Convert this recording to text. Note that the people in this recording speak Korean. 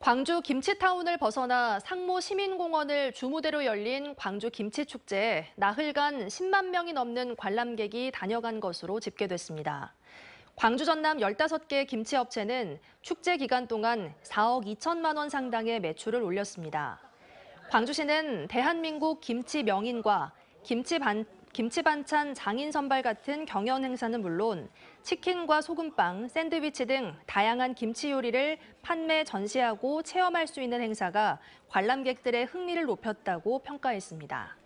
광주 김치타운을 벗어나 상모 시민공원을 주무대로 열린 광주 김치축제에 나흘간 10만 명이 넘는 관람객이 다녀간 것으로 집계됐습니다. 광주 전남 15개 김치업체는 축제 기간 동안 4억 2천만 원 상당의 매출을 올렸습니다. 광주시는 대한민국 김치 명인과 김치 반, 김치 반찬 장인 선발 같은 경연 행사는 물론 치킨과 소금빵, 샌드위치 등 다양한 김치 요리를 판매, 전시하고 체험할 수 있는 행사가 관람객들의 흥미를 높였다고 평가했습니다.